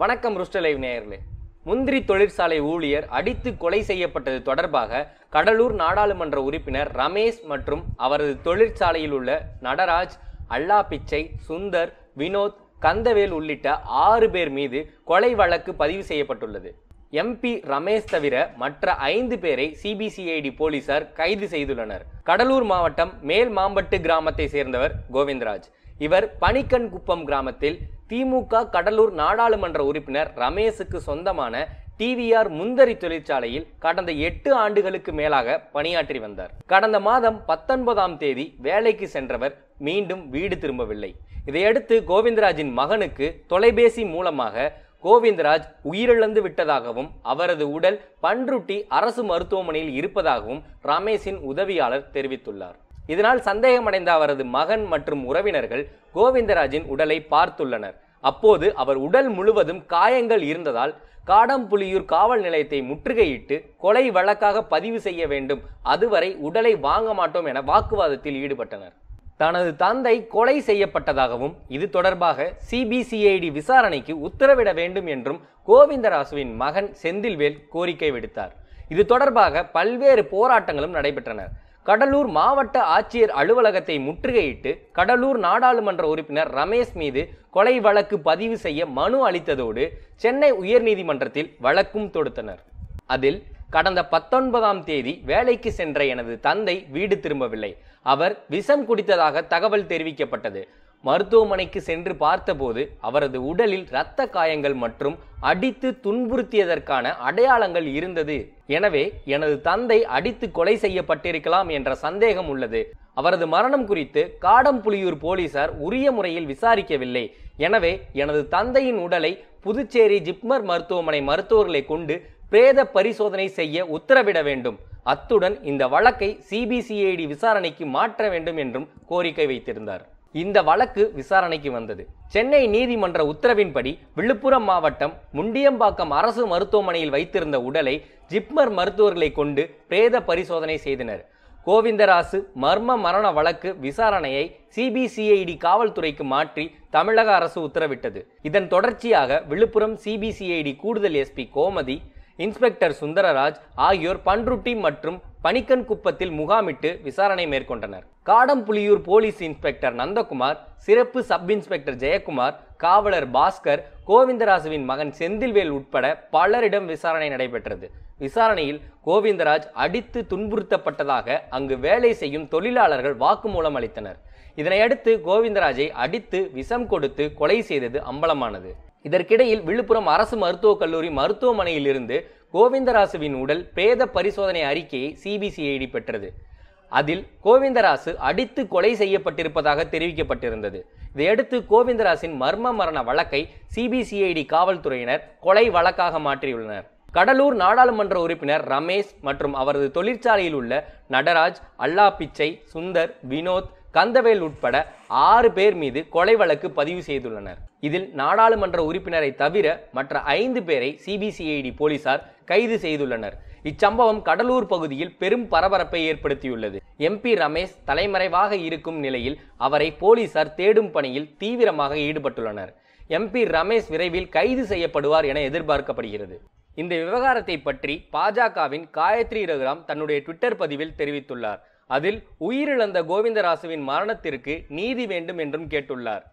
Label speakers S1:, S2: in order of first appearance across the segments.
S1: வணக்கம் ருஷ்டலைவ் நேயர்களே முந்திரி தொழிற்சாலை ஊழியர் அடித்து கொலை செய்யப்பட்டது தொடர்பாக கடலூர் நாடாளுமன்ற உறுப்பினர் ரமேஷ் மற்றும் அவரது தொழிற்சாலையில் உள்ள நடராஜ் அல்லா பிச்சை சுந்தர் வினோத் கந்தவேல் உள்ளிட்ட ஆறு பேர் மீது கொலை வழக்கு பதிவு செய்யப்பட்டுள்ளது எம்பி ரமேஷ் தவிர மற்ற ஐந்து பேரை சிபிசிஐடி போலீசார் கைது செய்துள்ளனர் கடலூர் மாவட்டம் மேல் மாம்பட்டு கிராமத்தை சேர்ந்தவர் கோவிந்தராஜ் இவர் பனிக்கன்குப்பம் கிராமத்தில் திமுக கடலூர் நாடாளுமன்ற உறுப்பினர் ரமேஷுக்கு சொந்தமான டிவிஆர் முந்தரி தொழிற்சாலையில் கடந்த எட்டு ஆண்டுகளுக்கு மேலாக பணியாற்றி வந்தார் கடந்த மாதம் பத்தொன்பதாம் தேதி வேலைக்கு சென்றவர் மீண்டும் வீடு திரும்பவில்லை இதையடுத்து கோவிந்தராஜின் மகனுக்கு தொலைபேசி மூலமாக கோவிந்தராஜ் உயிரிழந்து விட்டதாகவும் அவரது உடல் பன்ருட்டி அரசு மருத்துவமனையில் இருப்பதாகவும் ரமேஷின் உதவியாளர் தெரிவித்துள்ளார் இதனால் சந்தேகமடைந்த அவரது மகன் மற்றும் உறவினர்கள் கோவிந்தராஜின் உடலை பார்த்துள்ளனர் அப்போது அவர் உடல் முழுவதும் காயங்கள் இருந்ததால் காடம்புலியூர் காவல் நிலையத்தை முற்றுகையிட்டு கொலை வழக்காக பதிவு செய்ய வேண்டும் அதுவரை உடலை வாங்க மாட்டோம் என வாக்குவாதத்தில் ஈடுபட்டனர் தனது தந்தை கொலை செய்யப்பட்டதாகவும் இது தொடர்பாக சிபிசிஐடி விசாரணைக்கு உத்தரவிட வேண்டும் என்றும் கோவிந்தராசுவின் மகன் செந்தில்வேல் கோரிக்கை விடுத்தார் இது தொடர்பாக பல்வேறு போராட்டங்களும் நடைபெற்றன கடலூர் மாவட்ட ஆட்சியர் அலுவலகத்தை முற்றுகையிட்டு கடலூர் நாடாளுமன்ற உறுப்பினர் ரமேஷ் மீது கொலை வழக்கு பதிவு செய்ய மனு அளித்ததோடு சென்னை உயர்நீதிமன்றத்தில் வழக்கும் தொடுத்தனர் அதில் கடந்த பத்தொன்பதாம் தேதி வேலைக்கு சென்ற எனது தந்தை வீடு திரும்பவில்லை அவர் விஷம் குடித்ததாக தகவல் தெரிவிக்கப்பட்டது மருத்துவமனைக்கு சென்று பார்த்தபோது அவரது உடலில் இரத்த காயங்கள் மற்றும் அடித்து துன்புறுத்தியதற்கான அடையாளங்கள் இருந்தது எனவே எனது தந்தை அடித்து கொலை செய்யப்பட்டிருக்கலாம் என்ற சந்தேகம் உள்ளது அவரது மரணம் குறித்து காடம்புலியூர் போலீசார் உரிய முறையில் விசாரிக்கவில்லை எனவே எனது தந்தையின் உடலை புதுச்சேரி ஜிப்மர் மருத்துவமனை மருத்துவர்களை கொண்டு பிரேத பரிசோதனை செய்ய உத்தரவிட வேண்டும் அத்துடன் இந்த வழக்கை சிபிசிஐடி விசாரணைக்கு மாற்ற வேண்டும் என்றும் கோரிக்கை வைத்திருந்தார் இந்த வழக்கு விசாரணைக்கு வந்தது சென்னை நீதிமன்ற உத்தரவின்படி விழுப்புரம் மாவட்டம் முண்டியம்பாக்கம் அரசு மருத்துவமனையில் வைத்திருந்த உடலை ஜிப்மர் மருத்துவர்களை கொண்டு பிரேத பரிசோதனை செய்தனர் கோவிந்தராசு மர்ம மரண வழக்கு விசாரணையை சிபிசிஐடி காவல்துறைக்கு மாற்றி தமிழக அரசு உத்தரவிட்டது இதன் தொடர்ச்சியாக விழுப்புரம் சிபிசிஐடி கூடுதல் எஸ்பி கோமதி இன்ஸ்பெக்டர் சுந்தரராஜ் ஆகியோர் பன்ருட்டி மற்றும் பனிக்கன் குப்பத்தில் முகாமிட்டு விசாரணை மேற்கொண்டனர் காடம்புலியூர் போலீஸ் இன்ஸ்பெக்டர் நந்தகுமார் சிறப்பு சப் இன்ஸ்பெக்டர் ஜெயக்குமார் காவலர் பாஸ்கர் கோவிந்தராஜுவின் மகன் செந்தில்வேல் உட்பட பலரிடம் விசாரணை நடைபெற்றது விசாரணையில் கோவிந்தராஜ் அடித்து துன்புறுத்தப்பட்டதாக அங்கு வேலை செய்யும் தொழிலாளர்கள் வாக்குமூலம் அளித்தனர் இதனையடுத்து கோவிந்தராஜை அடித்து விஷம் கொடுத்து கொலை செய்தது அம்பலமானது இதற்கிடையில் விழுப்புரம் அரசு மருத்துவக் கல்லூரி மருத்துவமனையிலிருந்து கோவிந்தராசுவின் உடல் பிரேத பரிசோதனை அறிக்கையை சிபிசிஐடி பெற்றது அதில் கோவிந்தராசு அடித்து கொலை செய்யப்பட்டிருப்பதாக தெரிவிக்கப்பட்டிருந்தது இதையடுத்து கோவிந்தராசின் மர்ம மரண வழக்கை சிபிசிஐடி காவல்துறையினர் கொலை வழக்காக மாற்றியுள்ளனர் கடலூர் நாடாளுமன்ற உறுப்பினர் ரமேஷ் மற்றும் அவரது தொழிற்சாலையில் உள்ள நடராஜ் அல்லா பிச்சை சுந்தர் வினோத் கந்தவேல் உட்பட ஆறு பேர் மீது கொலை வழக்கு பதிவு செய்துள்ளனர் இதில் நாடாளுமன்ற உறுப்பினரை தவிர மற்ற ஐந்து பேரை சிபிசிஐடி போலீசார் கைது செய்துள்ளனர் இச்சம்பவம் கடலூர் பகுதியில் பெரும் பரபரப்பை ஏற்படுத்தியுள்ளது எம்பி ரமேஷ் தலைமறைவாக இருக்கும் நிலையில் அவரை போலீசார் தேடும் பணியில் தீவிரமாக ஈடுபட்டுள்ளனர் எம்பி ரமேஷ் விரைவில் கைது செய்யப்படுவார் என எதிர்பார்க்கப்படுகிறது இந்த விவகாரத்தை பற்றி பாஜகவின் காயத்ரி ரகுராம் தன்னுடைய ட்விட்டர் பதிவில் தெரிவித்துள்ளார் அதில் உயிரிழந்த கோவிந்தராசுவின் மரணத்திற்கு நீதி வேண்டும் என்றும் கேட்டுள்ளார்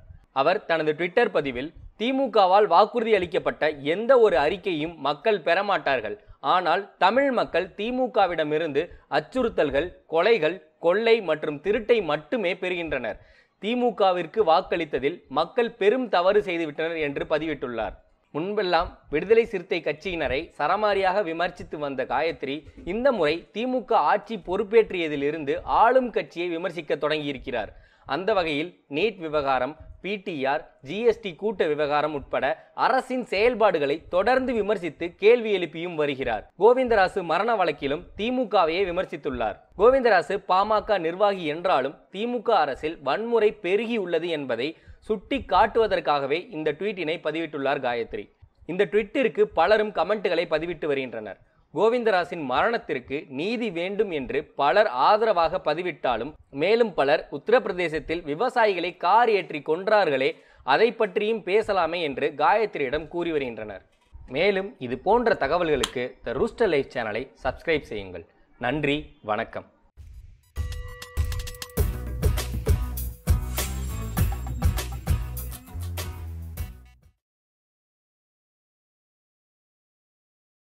S1: அவர் தனது ட்விட்டர் பதிவில் திமுகவால் வாக்குறுதி அளிக்கப்பட்ட எந்த ஒரு அறிக்கையும் மக்கள் பெறமாட்டார்கள் ஆனால் தமிழ் மக்கள் திமுகவிடமிருந்து அச்சுறுத்தல்கள் கொலைகள் கொள்ளை மற்றும் திருட்டை மட்டுமே பெறுகின்றனர் திமுகவிற்கு வாக்களித்ததில் மக்கள் பெரும் தவறு செய்துவிட்டனர் என்று பதிவிட்டுள்ளார் முன்பெல்லாம் விடுதலை சிறுத்தை கட்சியினரை சரமாரியாக விமர்சித்து வந்த காயத்ரி இந்த முறை திமுக ஆட்சி பொறுப்பேற்றியதிலிருந்து ஆளும் கட்சியை விமர்சிக்க தொடங்கியிருக்கிறார் அந்த வகையில் நீட் விவகாரம் பிடிஆர் ஜிஎஸ்டி கூட்ட விவகாரம் உட்பட அரசின் செயல்பாடுகளை தொடர்ந்து விமர்சித்து கேள்வி எழுப்பியும் வருகிறார் கோவிந்தராசு மரண வழக்கிலும் திமுகவையே விமர்சித்துள்ளார் கோவிந்தராசு பாமக நிர்வாகி என்றாலும் திமுக அரசில் வன்முறை பெருகி உள்ளது என்பதை சுட்டி காட்டுவதற்காகவே இந்த ட்வீட்டினை பதிவிட்டுள்ளார் காயத்ரி இந்த ட்விட்டிற்கு பலரும் கமெண்ட்டுகளை பதிவிட்டு வருகின்றனர் கோவிந்தராசின் மரணத்திற்கு நீதி வேண்டும் என்று பலர் ஆதரவாக பதிவிட்டாலும் மேலும் பலர் உத்தரப்பிரதேசத்தில் விவசாயிகளை கார் ஏற்றி கொன்றார்களே அதை பற்றியும் பேசலாமே என்று காயத்ரியிடம் கூறி வருகின்றனர் மேலும் இது போன்ற தகவல்களுக்கு த ரூஸ்டர் லைஃப் சேனலை சப்ஸ்கிரைப் செய்யுங்கள் நன்றி வணக்கம்